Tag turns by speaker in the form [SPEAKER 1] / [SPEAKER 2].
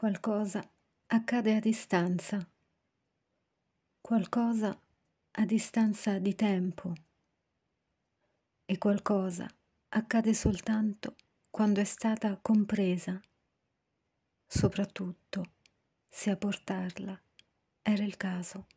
[SPEAKER 1] Qualcosa accade a distanza. Qualcosa a distanza di tempo. E qualcosa accade soltanto quando è stata compresa. Soprattutto se a portarla era il caso.